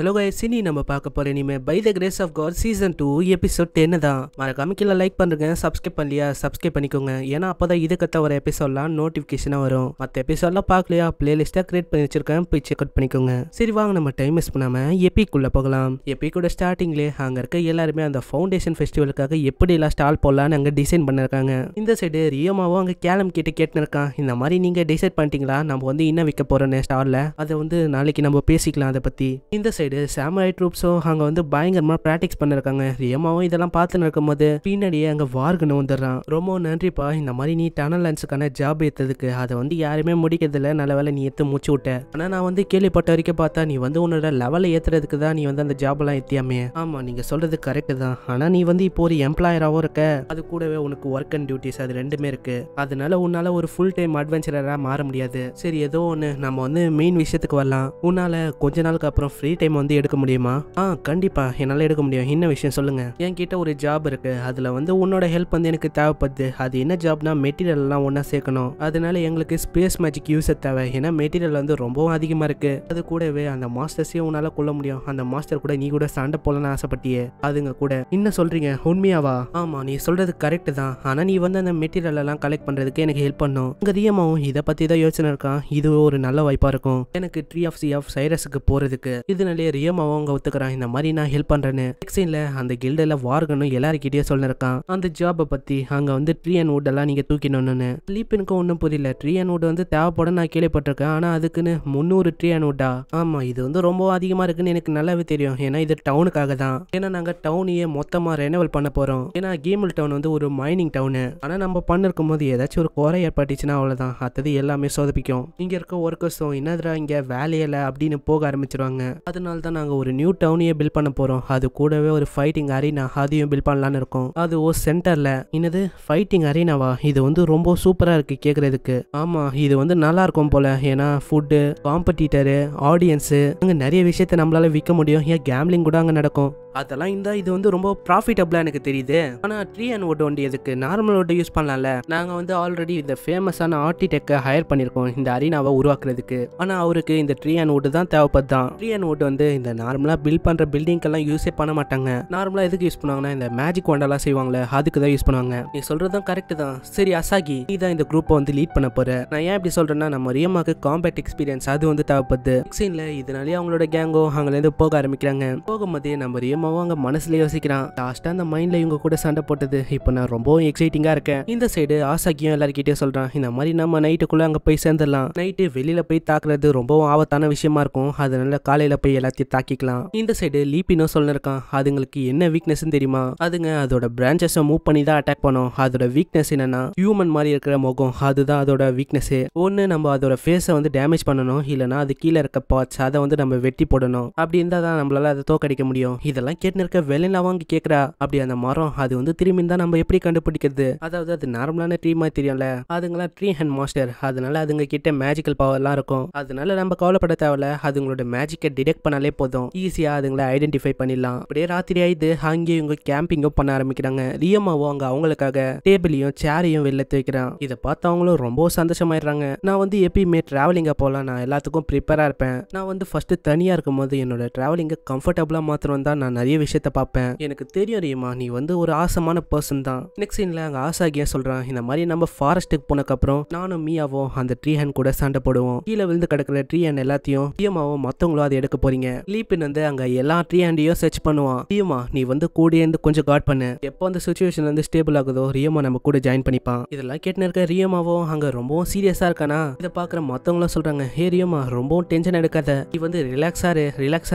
hello guys இனி நம்ம பார்க்க போகிற இனிமே by the grace of god season two episode டென்னு தான் மறக்காம கீழே லைக் பண்ணுறேங்க சப்ஸ்கிரைப் பண்ணலையா சப்ஸ்கிரைப் பண்ணிக்கோங்க ஏன்னா அப்போ தான் இது கத்த ஒரு எபிசோட்லாம் நோட்டிஃபிகேஷனாக வரும் மற்ற எபிசோட்லாம் பார்க்கலையா பிளேலிஸ்ட்டாக கிரியேட் பண்ணி வச்சிருக்கேன் போய் செக் அவுட் பண்ணிக்கோங்க சரி வாங்க நம்ம டைம் மிஸ் பண்ணாமல் எப்பிக்குள்ளே போகலாம் எப்பிக்கோட ஸ்டார்டிங்லே அங்கே இருக்க எல்லாருமே அந்த ஃபவுண்டேஷன் ஃபெஸ்டிவலுக்காக எப்படிலாம் ஸ்டால் போடலான்னு அங்கே டிசைன் பண்ணிருக்காங்க இந்த சைடு ரியோமாவும் அங்கே கேலம் கேட்டு கேட்டுருக்கான் இந்த மாதிரி நீங்கள் டிசைட் பண்ணிட்டீங்களா நம்ம வந்து இன்னும் விற்க போகிறோன்னு ஸ்டாலில் அதை வந்து நாளைக்கு நம்ம பேசிக்கலாம் அதை பற்றி இந்த சைடு சைடு சாமுராய் ட்ரூப்ஸும் அங்கே வந்து பயங்கரமாக ப்ராக்டிக்ஸ் பண்ணிருக்காங்க ரியமாவும் இதெல்லாம் பார்த்துன்னு இருக்கும்போது பின்னாடியே அங்கே வார்கனு வந்துடுறான் ரொம்ப நன்றிப்பா இந்த மாதிரி நீ டனல் லென்ஸுக்கான ஜாப் எடுத்ததுக்கு அதை வந்து யாருமே முடிக்கிறதில்ல நல்ல வேலை நீ எடுத்து முடிச்சு விட்ட ஆனால் நான் வந்து கேள்விப்பட்ட வரைக்கும் பார்த்தா நீ வந்து உன்னோட லெவலை ஏற்றுறதுக்கு தான் நீ வந்து அந்த ஜாப்லாம் எத்தியாமே ஆமாம் நீங்கள் சொல்கிறது கரெக்டு தான் ஆனால் நீ வந்து இப்போ ஒரு எம்ப்ளாயராகவும் இருக்க அது கூடவே உனக்கு ஒர்க் அண்ட் டியூட்டிஸ் அது ரெண்டுமே இருக்குது அதனால உன்னால் ஒரு ஃபுல் டைம் அட்வென்ச்சராக மாற முடியாது சரி ஏதோ ஒன்று நம்ம வந்து மெயின் விஷயத்துக்கு வரலாம் உன்னால கொஞ்ச நாளுக்கு அப்புறம் ஃப்ரீ டைம் டைம் வந்து எடுக்க முடியுமா ஆ கண்டிப்பா என்னால் எடுக்க முடியும் என்ன விஷயம் சொல்லுங்க என்கிட்ட ஒரு ஜாப் இருக்கு அதுல வந்து உன்னோட ஹெல்ப் வந்து எனக்கு தேவைப்படுது அது என்ன ஜாப்னா மெட்டீரியல் எல்லாம் ஒன்னா சேர்க்கணும் அதனால எங்களுக்கு ஸ்பேஸ் மேஜிக் யூஸ் தேவை ஏன்னா மெட்டீரியல் வந்து ரொம்பவும் அதிகமா இருக்கு அது கூடவே அந்த மாஸ்டர்ஸையும் உன்னால கொள்ள முடியும் அந்த மாஸ்டர் கூட நீ கூட சண்டை போலன்னு ஆசைப்பட்டியே அதுங்க கூட என்ன சொல்றீங்க உண்மையாவா ஆமா நீ சொல்றது கரெக்ட் தான் ஆனா நீ வந்து அந்த மெட்டீரியல் எல்லாம் கலெக்ட் பண்றதுக்கு எனக்கு ஹெல்ப் பண்ணும் உங்க ரியமாவும் இதை பத்தி தான் யோசனை இருக்கான் இது ஒரு நல்ல வாய்ப்பா இருக்கும் எனக்கு ட்ரீ ஆஃப் சி ஆஃப் சைரஸுக்கு போறதுக்கு இதனால சொல்லி ரியம் அவங்க ஒத்துக்கிறான் இந்த மாதிரி நான் ஹெல்ப் பண்ணுறேன்னு நெக்ஸ்ட் அந்த கில்டில் வார்கனும் எல்லாருக்கிட்டேயும் சொல்லிருக்கான் அந்த ஜாப பற்றி அங்கே வந்து ட்ரீ அண்ட் வுட் எல்லாம் நீங்கள் தூக்கினு லீப்பினுக்கும் ஒன்றும் புரியல ட்ரீ அண்ட் வுட் வந்து தேவைப்படும் நான் கேள்விப்பட்டிருக்கேன் ஆனால் அதுக்குன்னு முந்நூறு ட்ரீ அண்ட் வுட்டா ஆமாம் இது வந்து ரொம்ப அதிகமாக இருக்குன்னு எனக்கு நல்லாவே தெரியும் ஏன்னா இது டவுனுக்காக தான் ஏன்னா நாங்கள் டவுனையே மொத்தமாக ரெனவல் பண்ண போகிறோம் ஏன்னா கேமல் டவுன் வந்து ஒரு மைனிங் டவுனு ஆனால் நம்ம பண்ணிருக்கும் போது ஏதாச்சும் ஒரு குறை ஏற்பட்டுச்சுன்னா அவ்வளவுதான் அத்தது எல்லாமே சோதப்பிக்கும் இங்கே இருக்க ஒர்க்கர்ஸும் என்னதுரா இங்கே வேலையில அப்படின்னு போக ஆரம்பிச்சிருவாங்க அதனால அதனால தான் நாங்கள் ஒரு நியூ டவுனையே பில்ட் பண்ண போகிறோம் அது கூடவே ஒரு ஃபைட்டிங் அரீனா அதையும் பில்ட் பண்ணலான்னு இருக்கோம் அது ஓ சென்டரில் என்னது ஃபைட்டிங் அரீனாவா இது வந்து ரொம்ப சூப்பராக இருக்குது கேட்குறதுக்கு ஆமாம் இது வந்து நல்லா இருக்கும் போல் ஏன்னா ஃபுட்டு காம்படிட்டரு ஆடியன்ஸு அங்கே நிறைய விஷயத்தை நம்மளால் விற்க முடியும் ஏன் கேம்லிங் கூட அங்கே நடக்கும் அதெல்லாம் இந்த இது வந்து ரொம்ப ப்ராஃபிட்டபுளாக எனக்கு தெரியுது ஆனால் ட்ரீ அண்ட் ஓட் வண்டி எதுக்கு நார்மல் ஓட்டு யூஸ் பண்ணலாம்ல நாங்கள் வந்து ஆல்ரெடி இந்த ஃபேமஸான ஆர்டிடெக்கை ஹையர் பண்ணியிருக்கோம் இந்த அரினாவை உருவாக்குறதுக்கு ஆனால் அவருக்கு இந்த ட்ரீ அண்ட் ஓட்டு தான் தேவைப்படுதான் ட்ரீ அண்ட் ஓட்டு வந்து இந்த நார்மலாக பில்ட் பண்ணுற பில்டிங்க்கெல்லாம் யூஸே பண்ண மாட்டாங்க நார்மலாக எதுக்கு யூஸ் பண்ணுவாங்கன்னா இந்த மேஜிக் ஒண்டெல்லாம் செய்வாங்களே அதுக்கு தான் யூஸ் பண்ணுவாங்க நீ சொல்கிறதும் கரெக்ட் தான் சரி அசாகி நீ தான் இந்த குரூப்பை வந்து லீட் பண்ண போகிற நான் ஏன் இப்படி சொல்கிறேன்னா நம்ம ரியமாக்கு காம்பேக்ட் எக்ஸ்பீரியன்ஸ் அது வந்து தேவைப்படுது சீனில் இதனாலேயே அவங்களோட கேங்கோ அங்கேருந்து போக ஆரம்பிக்கிறாங்க போகும்போதே நம்ம ரியமா அம்மாவும் அங்கே மனசுல யோசிக்கிறான் லாஸ்ட்டாக அந்த மைண்டில் இவங்க கூட சண்டை போட்டது இப்போ நான் ரொம்பவும் எக்ஸைட்டிங்காக இருக்கேன் இந்த சைடு ஆசாக்கியும் எல்லாருக்கிட்டே சொல்கிறான் இந்த மாதிரி நம்ம நைட்டுக்குள்ளே அங்கே போய் சேர்ந்துடலாம் நைட்டு வெளியில் போய் தாக்குறது ரொம்பவும் ஆபத்தான விஷயமா இருக்கும் அதனால காலையில் போய் எல்லாத்தையும் தாக்கிக்கலாம் இந்த சைடு லீப்பினோ சொல்லிருக்கான் அதுங்களுக்கு என்ன வீக்னஸ்ன்னு தெரியுமா அதுங்க அதோட பிரான்ச்சஸை மூவ் பண்ணி தான் அட்டாக் பண்ணும் அதோட வீக்னஸ் என்னன்னா ஹியூமன் மாதிரி இருக்கிற முகம் அதுதான் அதோட வீக்னஸ் ஒன்று நம்ம அதோட ஃபேஸை வந்து டேமேஜ் பண்ணணும் இல்லைன்னா அது கீழே இருக்க பார்ட்ஸ் அதை வந்து நம்ம வெட்டி போடணும் அப்படி இருந்தால் தான் நம்மளால அதை தோக்கடிக்க முடியும் இதெல்லாம் இதெல்லாம் கேட்டு இருக்க வெளியில வாங்கி கேட்குறா அப்படி அந்த மரம் அது வந்து திரும்பி தான் நம்ம எப்படி கண்டுபிடிக்கிறது அதாவது அது நார்மலான ட்ரீ மாதிரி தெரியும்ல அதுங்களாம் ட்ரீ ஹேண்ட் மாஸ்டர் அதனால அதுங்க கிட்ட மேஜிக்கல் பவர்லாம் இருக்கும் அதனால நம்ம கவலைப்பட தேவையில்ல அதுங்களோட மேஜிக்கை டிடெக்ட் பண்ணாலே போதும் ஈஸியாக அதுங்களை ஐடென்டிஃபை பண்ணிடலாம் அப்படியே ராத்திரி ஆயிடுது அங்கேயும் இவங்க கேம்பிங்கும் பண்ண ஆரம்பிக்கிறாங்க ரியமாவும் அங்கே அவங்களுக்காக டேபிளையும் சேரையும் வெளில தேய்க்கிறான் இதை பார்த்து அவங்களும் ரொம்ப சந்தோஷமாயிடுறாங்க நான் வந்து எப்பயுமே டிராவலிங்க போகலாம் நான் எல்லாத்துக்கும் ப்ரிப்பேராக இருப்பேன் நான் வந்து ஃபஸ்ட்டு தனியாக இருக்கும் போது என்னோட டிராவலிங்கை கம்ஃபர்டபுளாக மாத்திரம் தான் நான் நிறைய விஷயத்த பார்ப்பேன் எனக்கு தெரியும் அறியுமா நீ வந்து ஒரு ஆசமான பர்சன் தான் நெக்ஸ்ட் சீன்ல அங்கே ஆசாகியா சொல்கிறான் இந்த மாதிரி நம்ம ஃபாரஸ்ட்டுக்கு போனக்கப்புறம் நானும் மீயாவும் அந்த ட்ரீ ஹேண்ட் கூட சண்டை போடுவோம் கீழே விழுந்து கிடக்கிற ட்ரீ ஹேண்ட் எல்லாத்தையும் தீயமாவும் மற்றவங்களும் அதை எடுக்க போறீங்க லீப்பின் வந்து அங்கே எல்லா ட்ரீ ஹேண்டையும் சர்ச் பண்ணுவான் ரியமா நீ வந்து கூட இருந்து கொஞ்சம் காட் பண்ணு எப்போ அந்த சுச்சுவேஷன் வந்து ஸ்டேபிள் ஆகுதோ ரியமா நம்ம கூட ஜாயின் பண்ணிப்பான் இதெல்லாம் கேட்டுனு இருக்க ரியமாவும் அங்கே ரொம்பவும் சீரியஸாக இருக்கானா இதை பார்க்குற மற்றவங்களும் சொல்றாங்க ஹே ரியமா ரொம்பவும் டென்ஷன் எடுக்காத நீ வந்து இரு ரிலாக்ஸாக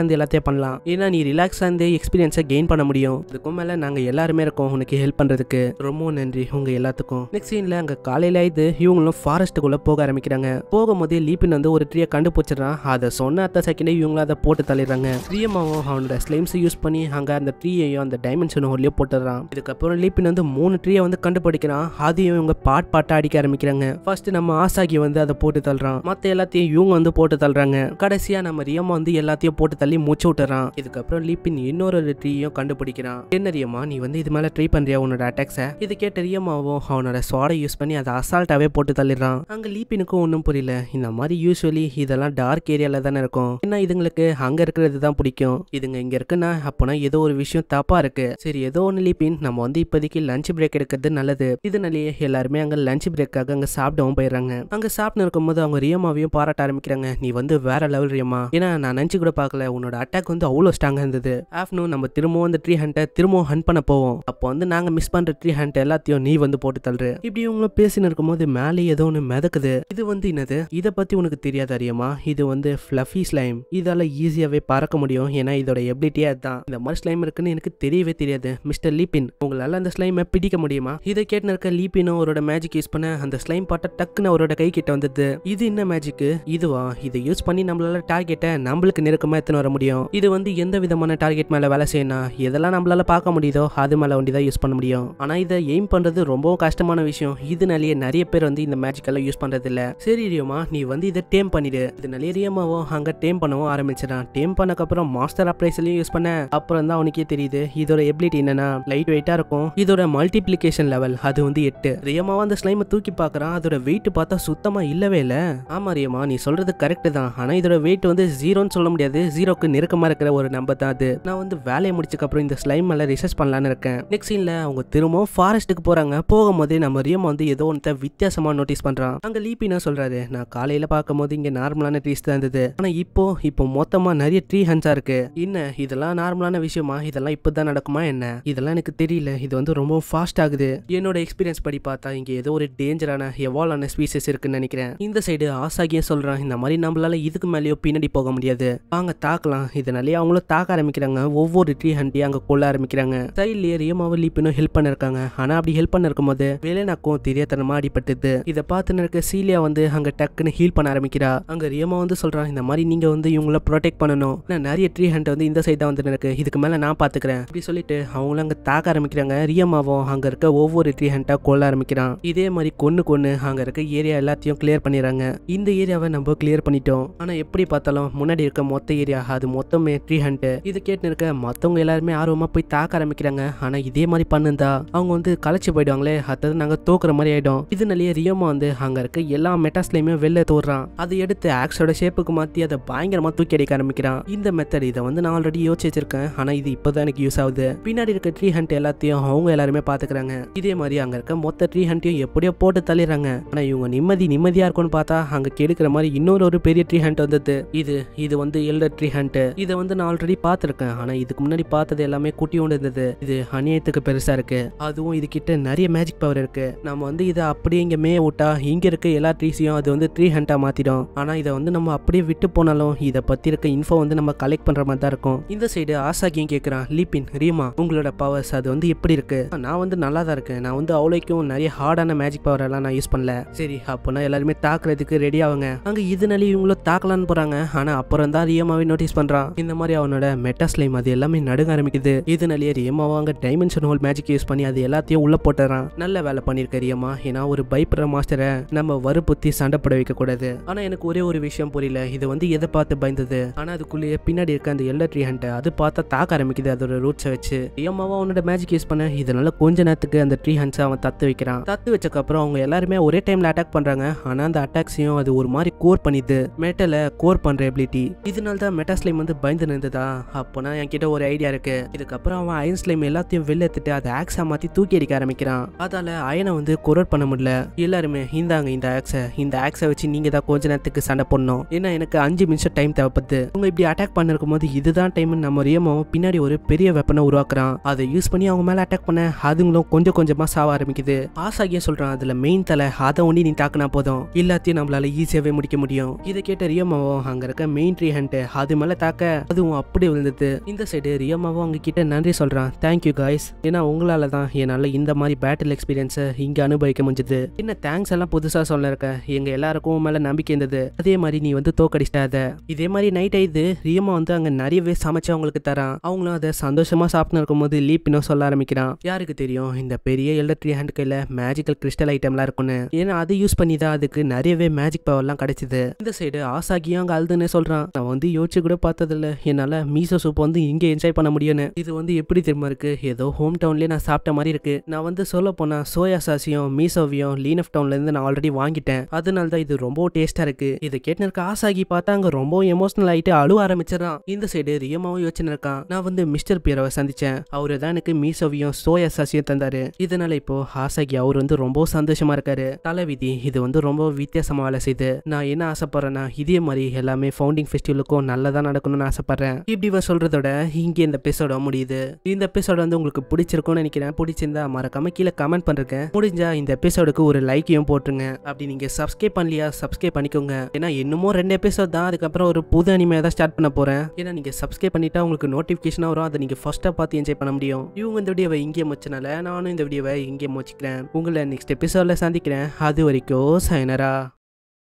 இருந்து எல்லாத்தையும் பண்ணலாம் ஏன்னா நீ ரிலாக்ஸாக இருந்தே எக்ஸ்பீரியன்ஸை கெயின் பண்ண முடியும் இதுக்கும் மேலே நாங்கள் எல்லாருமே இருக்கோம் உனக்கு ஹெல்ப் பண்ணுறதுக்கு ரொம்ப நன்றி உங்க எல்லாத்துக்கும் நெக்ஸ்ட் சீன்ல அங்கே காலையில இது இவங்களும் ஃபாரஸ்ட்டுக்குள்ளே போக ஆரம்பிக்கிறாங்க போதே லீப்பின் வந்து ஒரு ட்ரீயை கண்டுபிடிச்சிடறான் அதை சொன்ன அத்த செகண்டே இவங்கள அதை போட்டு தள்ளிடுறாங்க ட்ரீயமாவும் அவனோட ஸ்லைம்ஸை யூஸ் பண்ணி அங்கே அந்த ட்ரீயையும் அந்த டைமென்ஷன் ஹோல்லையோ போட்டுடுறான் இதுக்கப்புறம் லீப்பின் வந்து மூணு ட்ரீயை வந்து கண்டுபிடிக்கிறான் அதையும் இவங்க பாட் பாட்டாக அடிக்க ஆரம்பிக்கிறாங்க ஃபர்ஸ்ட் நம்ம ஆசாகி வந்து அதை போட்டு தள்ளுறான் மற்ற எல்லாத்தையும் இவங்க வந்து போட்டு தள்ளுறாங்க கடைசியாக நம்ம ரியம்மா வந்து எல்லாத்தையும் போட்டு தள்ளி மூச்சு விட்டுறான் இதுக்கப்புறம் லீப்பின் இன்னும் இன்னொரு ட்ரீயும் கண்டுபிடிக்கிறான் என்ன நீ வந்து இது மேல ட்ரீ பண்றியா உன்னோட அட்டாக்ஸை இது கேட்ட ரியமாவும் அவனோட சோடை யூஸ் பண்ணி அதை அசால்ட்டாவே போட்டு தள்ளிடுறான் அங்க லீப்பினுக்கும் ஒன்றும் புரியல இந்த மாதிரி யூஸ்வலி இதெல்லாம் டார்க் ஏரியால தானே இருக்கும் ஏன்னா இதுங்களுக்கு அங்க இருக்கிறது தான் பிடிக்கும் இதுங்க இங்க இருக்குன்னா அப்பனா ஏதோ ஒரு விஷயம் தப்பா இருக்கு சரி ஏதோ ஒன்று லீப்பின் நம்ம வந்து இப்போதைக்கு லஞ்ச் பிரேக் எடுக்கிறது நல்லது இதனாலேயே எல்லாருமே அங்க லஞ்ச் பிரேக்காக அங்க சாப்பிடவும் போயிடுறாங்க அங்க சாப்பிட்டு இருக்கும்போது அவங்க ரியமாவையும் பாராட்ட ஆரம்பிக்கிறாங்க நீ வந்து வேற லெவல் ரியமா ஏன்னா நான் நினச்சி கூட பார்க்கல உன்னோட அட்டாக் வந்து அவ்வளோ ஸ்ட்ராங்காக இருந்தது ஆஃப் ஆஃப்டர்நூன் நம்ம திரும்பவும் அந்த ட்ரீ ஹண்டை திரும்பவும் ஹன் பண்ண போவோம் அப்போ வந்து நாங்க மிஸ் பண்ற ட்ரீ ஹண்ட் எல்லாத்தையும் நீ வந்து போட்டு தள்ளுற இப்படி இவங்களும் பேசினு இருக்கும் போது மேலே ஏதோ ஒன்று மிதக்குது இது வந்து என்னது இதை பத்தி உனக்கு தெரியாது அறியமா இது வந்து ஃப்ளஃபி ஸ்லைம் இதால ஈஸியாவே பறக்க முடியும் ஏன்னா இதோட எபிலிட்டியே அதுதான் இந்த மாதிரி ஸ்லைம் இருக்குன்னு எனக்கு தெரியவே தெரியாது மிஸ்டர் லீபின் உங்களால அந்த ஸ்லைமை பிடிக்க முடியுமா இதை கேட்டு இருக்க லீபினும் அவரோட மேஜிக் யூஸ் பண்ண அந்த ஸ்லைம் பாட்ட டக்குன்னு அவரோட கை கிட்ட வந்தது இது என்ன மேஜிக்கு இதுவா இதை யூஸ் பண்ணி நம்மளால டார்கெட்டை நம்மளுக்கு நெருக்கமா எத்தனை வர முடியும் இது வந்து எந்த விதமான டார்கெட் மேலே வேலை செய்யணும் எதெல்லாம் நம்மளால் பார்க்க முடியுதோ அது மேலே வண்டி தான் யூஸ் பண்ண முடியும் ஆனால் இதை எய்ம் பண்ணுறது ரொம்பவும் கஷ்டமான விஷயம் இதனாலேயே நிறைய பேர் வந்து இந்த மேஜிக்கெல்லாம் யூஸ் பண்ணுறதில்ல சரி ரியோமா நீ வந்து இதை டேம் பண்ணிடு இதனாலே ரியமாவும் அங்கே டேம் பண்ணவும் ஆரம்பிச்சிடான் டேம் பண்ணக்கப்புறம் மாஸ்டர் அப்ரைஸ்லையும் யூஸ் பண்ண அப்புறம் தான் அவனுக்கே தெரியுது இதோட எபிலிட்டி என்னன்னா லைட் வெயிட்டாக இருக்கும் இதோட மல்டிப்ளிகேஷன் லெவல் அது வந்து எட்டு ரியமாவும் அந்த ஸ்லைமை தூக்கி பார்க்குறான் அதோட வெயிட் பார்த்தா சுத்தமாக இல்லவே இல்லை ஆமாம் ரியமா நீ சொல்கிறது கரெக்டு தான் ஆனால் இதோட வெயிட் வந்து ஜீரோன்னு சொல்ல முடியாது ஜீரோக்கு நெருக்கமாக இருக்கிற ஒரு நம்பர் தான் அது நான் வந்து வேலையை முடிச்சக்கப்புறம் இந்த ஸ்லைம் மேலே ரிசர்ச் பண்ணலான்னு இருக்கேன் நெக்ஸ்ட் சீன்ல அவங்க திரும்பவும் ஃபாரஸ்ட்டுக்கு போகிறாங்க போகும்போது நம்ம ரியம் வந்து ஏதோ ஒன்று வித்தியாசமாக நோட்டீஸ் பண்ணுறான் அங்க லீப்பினா சொல்றாரு நான் காலையில் போது இங்கே நார்மலான ட்ரீஸ் தான் இருந்தது ஆனால் இப்போ இப்போ மொத்தமாக நிறைய ட்ரீ ஹன்ஸாக இருக்கு என்ன இதெல்லாம் நார்மலான விஷயமா இதெல்லாம் இப்போ தான் நடக்குமா என்ன இதெல்லாம் எனக்கு தெரியல இது வந்து ரொம்ப ஃபாஸ்ட் ஆகுது என்னோட எக்ஸ்பீரியன்ஸ் படி பார்த்தா இங்கே ஏதோ ஒரு டேஞ்சரான எவாலான ஸ்பீசஸ் இருக்குன்னு நினைக்கிறேன் இந்த சைடு ஆசாகியே சொல்கிறான் இந்த மாதிரி நம்மளால இதுக்கு மேலேயோ பின்னாடி போக முடியாது வாங்க தாக்கலாம் இதனாலேயே அவங்களும் தாக்க ஆரம்பிக்கிறாங்க ஒவ்வொரு ட்ரீ ஹண்டி அங்கே கொள்ள ஆரம்பிக்கிறாங்க சைட்லயே ரியமாவும் லீப்பினும் ஹெல்ப் பண்ணிருக்காங்க ஆனால் அப்படி ஹெல்ப் பண்ணிருக்கும் போது வேலைனாக்கும் தெரியாதனமா அடிபட்டுது இதை பார்த்துன்னு இருக்க சீலியா வந்து அங்கே டக்குன்னு ஹீல் பண்ண ஆரம்பிக்கிறா அங்கே ரியமா வந்து சொல்கிறான் இந்த மாதிரி நீங்கள் வந்து இவங்கள ப்ரொடெக்ட் பண்ணணும் நான் நிறைய ட்ரீ ஹண்ட் வந்து இந்த சைடு தான் வந்து இருக்கு இதுக்கு மேலே நான் பாத்துக்கிறேன் அப்படி சொல்லிட்டு அவங்களும் அங்கே தாக்க ஆரம்பிக்கிறாங்க ரியமாவும் அங்கே இருக்க ஒவ்வொரு ட்ரீ ஹண்டா கொள்ள ஆரம்பிக்கிறான் இதே மாதிரி கொன்று கொன்று அங்கே இருக்க ஏரியா எல்லாத்தையும் கிளியர் பண்ணிடுறாங்க இந்த ஏரியாவை நம்ம கிளியர் பண்ணிட்டோம் ஆனால் எப்படி பார்த்தாலும் முன்னாடி இருக்க மொத்த ஏரியா அது மொத்தமே ட்ரீ ஹண்ட் இது கேட்டு இருக்க மற்றவங்க எல்லாருமே ஆர்வமாக போய் தாக்க ஆரம்பிக்கிறாங்க ஆனால் இதே மாதிரி பண்ணுந்தா அவங்க வந்து கலைச்சி போயிடுவாங்களே அதாவது நாங்கள் தோக்குற மாதிரி ஆகிடும் இதனாலேயே ரியோமா வந்து அங்கே இருக்க எல்லா மெட்டாஸ்லையுமே வெளில தோடுறான் அதை எடுத்து ஆக்ஸோட ஷேப்புக்கு மாற்றி அதை பயங்கரமாக தூக்கி அடிக்க ஆரம்பிக்கிறான் இந்த மெத்தட் இதை வந்து நான் ஆல்ரெடி யோசிச்சு வச்சிருக்கேன் ஆனால் இது இப்போதான் எனக்கு யூஸ் ஆகுது பின்னாடி இருக்க ட்ரீ ஹண்ட் எல்லாத்தையும் அவங்க எல்லாருமே பார்த்துக்கிறாங்க இதே மாதிரி அங்கே இருக்க மொத்த ட்ரீ ஹண்ட்டையும் எப்படியோ போட்டு தள்ளிடுறாங்க ஆனால் இவங்க நிம்மதி நிம்மதியாக இருக்கும்னு பார்த்தா அங்கே கெடுக்கிற மாதிரி இன்னொரு ஒரு பெரிய ட்ரீ ஹண்ட் வந்தது இது இது வந்து எல்டர் ட்ரீ ஹண்ட் இதை வந்து நான் ஆல்ரெடி பார்த்துருக்கேன் ஆனால் இதுக்கு முன்னாடி பார்த்தது எல்லாமே குட்டியோண்டு இருந்தது இது அநியாயத்துக்கு பெருசாக இருக்கு அதுவும் இது கிட்ட நிறைய மேஜிக் பவர் இருக்கு நம்ம வந்து இதை அப்படியே இங்கே மே விட்டா இங்க இருக்க எல்லா ட்ரீஸையும் அது வந்து த்ரீ ஹண்ட்டாக மாற்றிடும் ஆனால் இதை வந்து நம்ம அப்படியே விட்டு போனாலும் இதை பற்றி இருக்க இன்ஃபோ வந்து நம்ம கலெக்ட் பண்ற மாதிரி தான் இருக்கும் இந்த சைடு ஆசாக்கியும் கேட்கிறான் லீபின் ரீமா உங்களோட பவர்ஸ் அது வந்து எப்படி இருக்கு நான் வந்து நல்லா தான் இருக்கேன் நான் வந்து அவ்வளோக்கும் நிறைய ஹார்டான மேஜிக் பவர் எல்லாம் நான் யூஸ் பண்ணல சரி அப்போனா எல்லாருமே தாக்குறதுக்கு ரெடி ஆகுங்க அங்க இதனால இவங்களும் தாக்கலான்னு போறாங்க ஆனா அப்புறம் தான் ரியமாவே நோட்டீஸ் பண்றான் இந்த மாதிரி அவனோட மெட்டா அது அது எல்லாமே நடுங்க ஆரம்பிக்குது இதனால ரியமா அங்கே டைமென்ஷன் ஹோல் மேஜிக் யூஸ் பண்ணி அது எல்லாத்தையும் உள்ள போட்டுறான் நல்ல வேலை பண்ணிருக்க ரியமா ஏன்னா ஒரு பயப்படுற மாஸ்டரை நம்ம வறுபுத்தி சண்டை பட வைக்க கூடாது ஆனா எனக்கு ஒரே ஒரு விஷயம் புரியல இது வந்து எதை பார்த்து பயந்தது ஆனா அதுக்குள்ளேயே பின்னாடி இருக்க அந்த எல்லா ட்ரீ ஹண்ட்டை அது பார்த்தா தாக்க ஆரம்பிக்குது அதோட ரூட்ஸை வச்சு ரியமாவா உன்னோட மேஜிக் யூஸ் பண்ண இதனால கொஞ்ச நேரத்துக்கு அந்த ட்ரீ ஹண்ட்ஸை அவன் தத்து வைக்கிறான் தத்து அப்புறம் அவங்க எல்லாருமே ஒரே டைம்ல அட்டாக் பண்றாங்க ஆனா அந்த அட்டாக்ஸையும் அது ஒரு மாதிரி கோர் பண்ணிது மெட்டல கோர் பண்ற எபிலிட்டி இதனால தான் மெட்டாஸ்லைம் வந்து பயந்து நின்றுதா அப்போனா என் கிட்ட ஒரு ஐடியா இருக்கு இதுக்கப்புறம் அவன் அயன் ஸ்லைம் எல்லாத்தையும் வெளில எடுத்துட்டு அதை ஆக்ஸா மாத்தி தூக்கி அடிக்க ஆரம்பிக்கிறான் அதால அயனை வந்து கொரோட் பண்ண முடியல எல்லாருமே இந்தாங்க இந்த ஆக்ஸ இந்த ஆக்ஸை வச்சு நீங்க தான் கொஞ்ச நேரத்துக்கு சண்டை போடணும் ஏன்னா எனக்கு அஞ்சு நிமிஷம் டைம் தேவைப்படுது உங்க இப்படி அட்டாக் பண்ணிருக்கும் போது இதுதான் டைம் நம்ம ரியமோ பின்னாடி ஒரு பெரிய வெப்பனை உருவாக்குறான் அதை யூஸ் பண்ணி அவங்க மேல அட்டாக் பண்ண அதுங்களும் கொஞ்சம் கொஞ்சமா சாவ ஆரம்பிக்குது ஆசாகிய சொல்றான் அதுல மெயின் தலை அதை ஒண்டி நீ தாக்குனா போதும் எல்லாத்தையும் நம்மளால ஈஸியாவே முடிக்க முடியும் இதை கேட்ட ரியமோ அங்க இருக்க மெயின் ட்ரீ ஹண்ட் அது மேல தாக்க அதுவும் அப்படி விழுந்தது இந்த சைடு ரியமாவும் அவங்க கிட்டே நன்றி சொல்கிறான் தேங்க்யூ காய்ஸ் ஏன்னா உங்களால் தான் என்னால் இந்த மாதிரி பேட்டில் எக்ஸ்பீரியன்ஸை இங்கே அனுபவிக்க முடிஞ்சது என்ன தேங்க்ஸ் எல்லாம் புதுசாக சொல்லிருக்கேன் எங்கள் எல்லாருக்கும் மேலே நம்பிக்கை இருந்தது அதே மாதிரி நீ வந்து தோக்கடிச்சிட்டாத இதே மாதிரி நைட் ஆயிடுது ரியமா வந்து அங்கே நிறையவே சமைச்சு அவங்களுக்கு தரான் அவங்களும் அதை சந்தோஷமாக சாப்பிட்டு இருக்கும்போது லீப்னோ சொல்ல ஆரம்பிக்கிறான் யாருக்கு தெரியும் இந்த பெரிய எலக்ட்ரி ஹேண்ட் கையில் மேஜிக்கல் கிறிஸ்டல் ஐட்டம்லாம் இருக்குன்னு ஏன்னா அதை யூஸ் பண்ணி தான் அதுக்கு நிறையவே மேஜிக் பவர்லாம் கிடைச்சிது இந்த சைடு ஆசாகியும் அங்கே அழுதுன்னு சொல்கிறான் நான் வந்து யோசிச்சு கூட பார்த்ததில்ல என்னால் மீசோ சூப் வந்து இங்கே என்ஜாய் பண்ண முடியும்னு இது வந்து எப்படி திரும்ப இருக்கு ஏதோ ஹோம் டவுன்லேயே நான் சாப்பிட்ட மாதிரி இருக்கு நான் வந்து சொல்ல போனா சோயா சாசியும் மீசோவியும் டவுன்ல டவுன்லேருந்து நான் ஆல்ரெடி வாங்கிட்டேன் அதனால தான் இது ரொம்ப டேஸ்ட்டாக இருக்கு இதை கேட்டு ஆசாகி பார்த்தா அங்கே ரொம்ப எமோஷனல் ஆகிட்டு அழுவ ஆரம்பிச்சிடறான் இந்த சைடு ரியமாவும் யோசனை இருக்கான் நான் வந்து மிஸ்டர் பீரவை சந்திச்சேன் அவர் தான் எனக்கு மீசோவியும் சோயா சாசியும் தந்தாரு இதனால இப்போ ஆசாகி அவர் வந்து ரொம்ப சந்தோஷமா இருக்காரு தலைவிதி இது வந்து ரொம்ப வித்தியாசமாக வேலை செய்து நான் என்ன ஆசைப்படுறேன்னா இதே மாதிரி எல்லாமே ஃபவுண்டிங் ஃபெஸ்டிவலுக்கும் நல்லதாக நடக்கணும்னு ஆசைப்படுறேன் இப்படி சொல்றதோட இங்கே இந்த எபிசோட முடியுது இந்த எபிசோட வந்து உங்களுக்கு பிடிச்சிருக்கும்னு நினைக்கிறேன் பிடிச்சிருந்தா மறக்காம கீழே கமெண்ட் பண்ணிருக்கேன் முடிஞ்சா இந்த எபிசோடுக்கு ஒரு லைக்கையும் போட்டுருங்க அப்படி நீங்க சப்ஸ்கிரைப் பண்ணலையா சப்ஸ்கிரைப் பண்ணிக்கோங்க ஏன்னா இன்னமும் ரெண்டு எபிசோட் தான் அதுக்கப்புறம் ஒரு புது அனிமையை தான் ஸ்டார்ட் பண்ண போறேன் ஏன்னா நீங்க சப்ஸ்கிரைப் பண்ணிட்டா உங்களுக்கு நோட்டிபிகேஷனா வரும் அதை நீங்க ஃபர்ஸ்டா பார்த்து என்ஜாய் பண்ண முடியும் இவங்க இந்த வீடியோவை இங்கே முடிச்சனால நானும் இந்த வீடியோவை இங்கே முடிச்சுக்கிறேன் உங்களை நெக்ஸ்ட் எபிசோட்ல சந்திக்கிறேன் அது வரைக்கும் சைனரா